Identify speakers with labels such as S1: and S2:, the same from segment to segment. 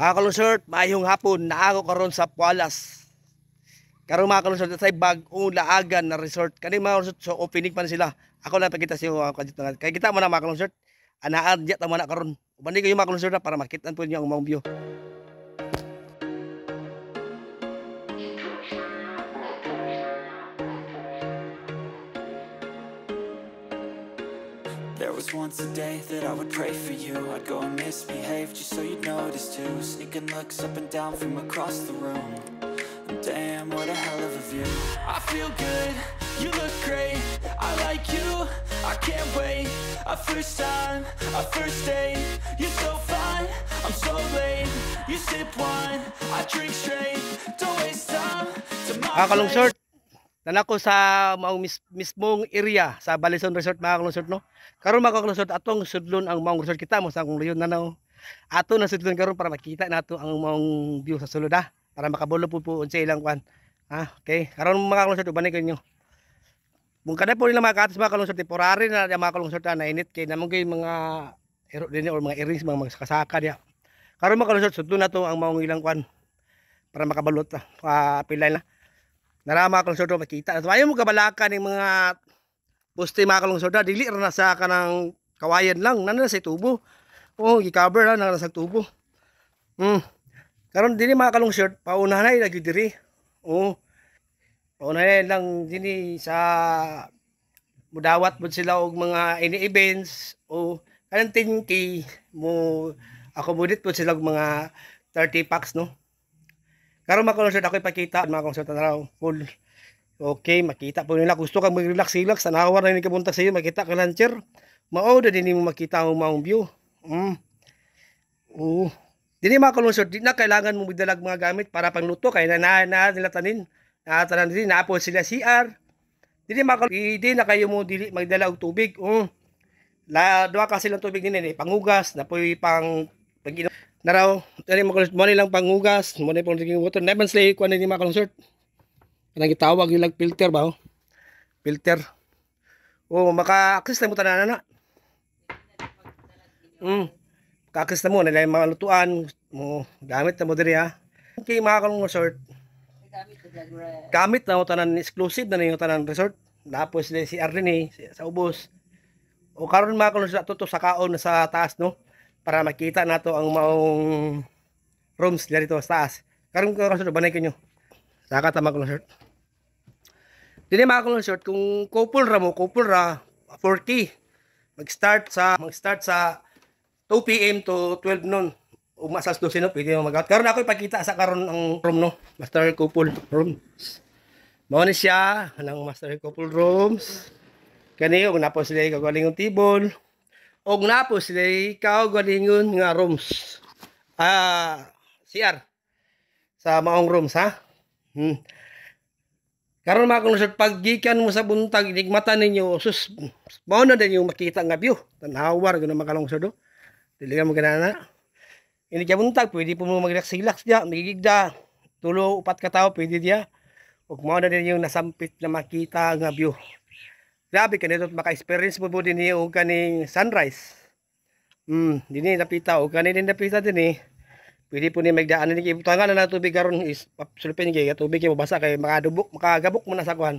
S1: Mga kalusert, maayong hapon, na ako karon sa Pualas. Karon mga kalusert, sa bagong laagan na resort. Kani mga kalusert, so opening pa na sila. Ako lang pagkita sa iyo, uh, kadit Kaya kita mo na mga kalusert, anaad yata na karon. Ubandi ko yung mga kalusert na para makita po niyo ang mga view. was once a day that I would pray for you I'd go and misbehave just so you'd notice too Sneaking looks up and down from across the room and Damn, what a hell of a view I feel good, you look great I like you, I can't wait A first time, a first date You're so fine, I'm so late You sip wine, I drink straight Don't waste time to my na sa maong mis mismong area sa Balison Resort mga kalungsod no karon mga kalungsod atong sudlon ang maong resort kita mo sa akong leyon nanaw ato na sudlon karon para makita nato ang maong view sa sulod ha ah. para makabulo po po unsa ilang kwan ha ah, okay karon mga kalungsod ubanay kanyo mung kada po nila mga katas mga kalungsod temporary na mga kalungsod ah, na init kay namon kay mga ero din or mga earrings mga magsakasaka dia karon mga kalungsod sudlon na ang maong ilang kwan para makabalot na pa pilay na Narama kalong sodo makita. At mayo mo kabalaka ng mga posti mga kalong sodo. Dili na sa kanang kawayan lang. Nana sa tubo. Oo, oh, i-cover na. Nana sa tubo. Hmm. Karon dili mga kalong sodo. Paunahanay lagi diri. Oo. Oh. Paunahanay lang dini sa mudawat mo sila og mga ini events o kanang 10k mo accommodate po sila og mga 30 packs no Karon mga konsult ako ipakita mga konsult tanaw full. Okay, makita po nila gusto ka mag-relax relax tanawa na ni kabunta sa iyo makita ka lancer. Mao da dinhi mo makita ang maong view. Mm. Oo. Dini mga konsult di na kailangan mo bidalag mga gamit para pangluto kay na na, na nila tanin. Natanan din na po sila CR. Dini mga konsult di na kayo mo dili magdala og tubig. Mm. La duha ka silang tubig din eh. pangugas na po pang pag Naraw, tani dali makulit mo nilang pangugas mo ni pang drinking water never slay kuan ni makalong sort kanang gitawag yung filter ba oh filter oh maka access mo tanan na mm kakis na mo nila mga lutuan mo gamit na mo diri ha okay mga kalong resort gamit na mo tanan exclusive na niyo tanan resort napos si Arlene sa ubos o karon mga kalong resort to, sa kaon sa taas no para makita nato ang maong rooms dito sa taas. Karong ko sir, banay kanyo. Sa ka katama ko short. Dili mga kulon short kung couple ra mo, couple ra 4K. Mag-start sa mag-start sa 2 PM to 12 noon. Ug masas 12 no, pwede mo mag-out. Karon ako ipakita sa karon ang room no, master couple room. Mao ni siya ang master couple rooms. Kani og napos sila kagaling yung table og napo sila ikaw galingon nga rooms ah CR sa maong rooms ha hmm. karon mga kung paggikan mo sa buntag digmata ninyo sus mao na din yung makita nga view tanawar gano makalungsod oh. do mo ka maganana ini kay buntag pwede po mo magrelax-relax dia magigigda tulo upat ka tao pwede dia og mao na din yung nasampit na makita nga view Grabe kanito maka-experience pud po og kaning sunrise. Mm, dinhi napita og kani din napita din eh. Pwede po ni magdaan ni kay na tubig karon is sulpin kay tubig kay mabasa kay eh, makadubok makagabok mo na sa kuan.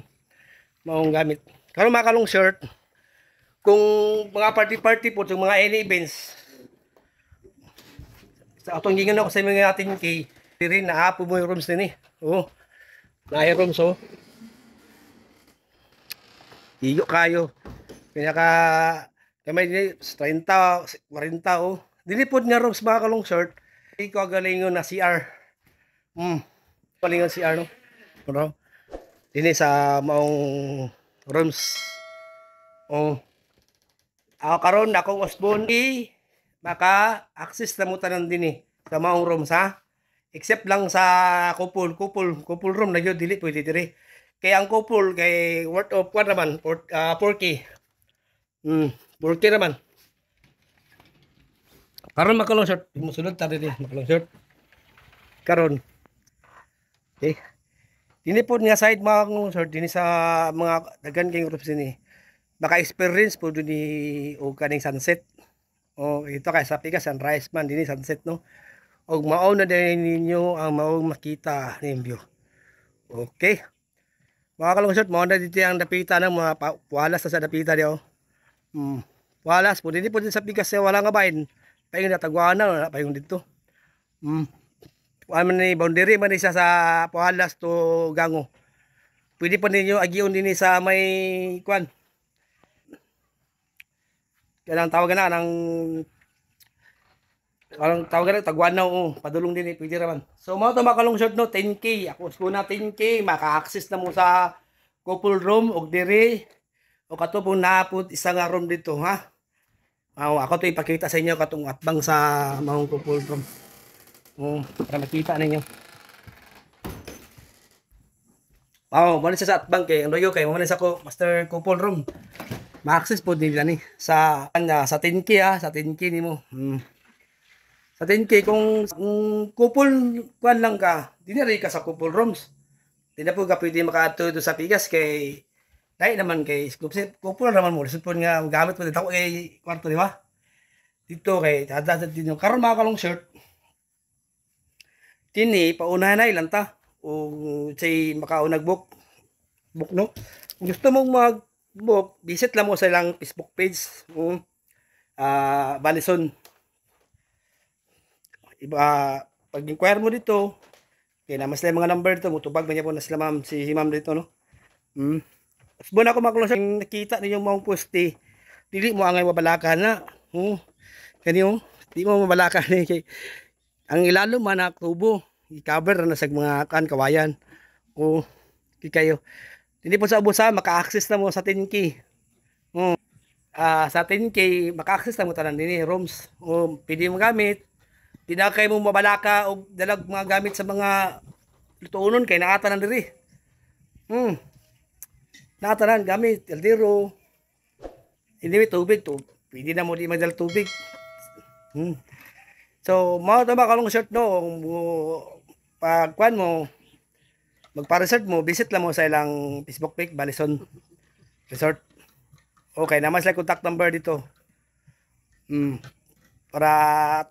S1: Maong gamit. Karon makalong shirt. Kung mga party-party po, yung mga any events. Sa atong gingan ako sa mga ating kay rin na apo mo rooms din eh. Oh. Na rooms oh. Iyo kayo. Pinaka may 30, 40 oh. Dinipod nga rooms mga kalong short. Iko ko galingon na CR. Mm. Galingon CR no. Pero dini sa maong rooms. Oh. Ako ah, karon akong usbon i maka access na mo tanan dinhi eh, sa maong rooms ha. Except lang sa couple, couple, couple room na yun, dili pwede dire. Kay ang couple, kay worth of kwan naman, for, uh, 4K. mm, 4K naman. Karon makalong short. Musulod tayo din, makalong short. Karon. Okay. Eh, dinipod po nga side mga kalong short, dini sa mga dagan kayong groups dini. Eh. Naka-experience po dun ni o kaning sunset. O ito kay sa pika sunrise man, dini sunset no. O mauna na din ninyo ang mao makita ng view. Okay. Mga kalungsot, mo na dito ang dapita ng mga puwalas sa dapita niyo. mm, Puwalas po, hindi po din sa pigas niya, wala nga bain. Payong natagwanan, wala payong dito. mm, Wala man ni boundary man isa sa puwalas to gango. Pwede po ninyo agiyon din sa may kwan. Kailangan tawagan na ng Parang tawag na, taguan na, oh. padulong din eh, pwede naman. So, mga ito, makalong short no, 10K. Ako, ko na 10K, maka-access na mo sa couple room, og diri, o katubong naapod, isang room dito, ha? Oh, ako to ipakita sa inyo katong atbang sa mahong couple room. Oh, para makita ninyo. Oh, mo sa atbang kay ang loyo kay mo sa ko master couple room. Ma-access po din ni sa sa 10K ha, sa 10K ni mo. Hmm. Sa 10K, kung, kung kupol kuan lang ka, dinari ka sa couple rooms. Di na po ka pwede makato sa pigas kay dahil naman kay kupol naman mo. Sipon nga gamit mo dito kay kwarto, di ba? Dito kay tatatat din yung karma ka long shirt. Tini, pauna na ilan ta? O say makaunag book. Book no? Kung gusto mong mag book, visit lang mo sa ilang Facebook page. Um, uh, ah, Balison iba pag inquire mo dito okay na mas mga number to mutubag man niya po na sila ma'am si, si ma'am dito no mm tapos bon ako maklosa ang nakita ninyo mga poste eh. dili mo angay mabalakan na oh kaniyo oh, di mo mabalakan ni kay eh. ang ilalo man na tubo i-cover na sa mga kan kawayan o oh, kikayo kayo hindi po sa ubusa maka-access na mo sa 10 key oh uh, sa 10 key maka-access na mo tanan dinhi eh, rooms o oh, pwede mo gamit Tinakay mo mabalaka o dalag mga gamit sa mga lutuunon kay naatanan diri. Hmm. Naatanan gamit, aldero. Hindi tubig to. Pwede na mo di magdala tubig. Hmm. So, mao ta ba kalong short no pag kwan mo magpa-resort mo, visit lang mo sa ilang Facebook page Balison Resort. Okay, namas lang contact number dito. hmm para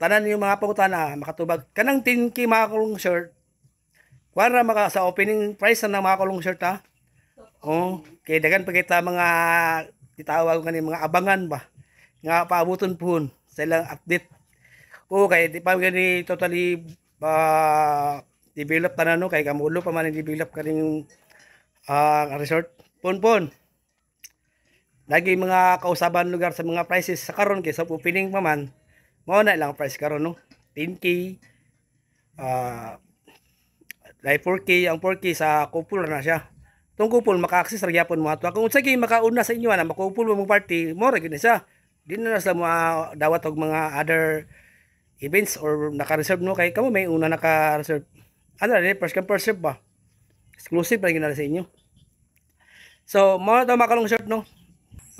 S1: tanan yung mga pangutana makatubag kanang 10k mga kulong shirt para maka sa opening price na mga kulong shirt ha oh kay dagan pa kita mga titawag kani mga abangan ba nga paabuton pun sa ilang update oh kay di pa gani totally uh, develop tanan no kay kamulo pa man develop kaning uh, resort pon pon lagi mga kausaban lugar sa mga prices sa karon kay sa opening pa man mao na lang price karon no 10k uh, 4k ang 4k sa kupol na siya tong kupol maka-access ra gyapon mo ato kung unsa gyud makauna sa inyo na makupol mo party mo ra gyud siya di na sila mga ah, dawat og mga other events or naka-reserve no kay kamo may una naka-reserve ano na first come first serve ba exclusive lang ginala sa inyo so mo na to makalong short no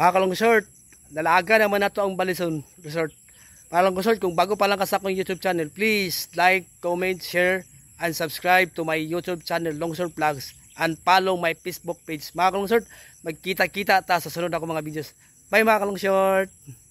S1: makalong short dalaga naman ato ang balison resort mga Langgosol, kung bago pa lang ka sa akong YouTube channel, please like, comment, share, and subscribe to my YouTube channel, Longsor Vlogs, and follow my Facebook page. Mga Longsor, magkita-kita ta sa sunod ako mga videos. Bye mga Longsor!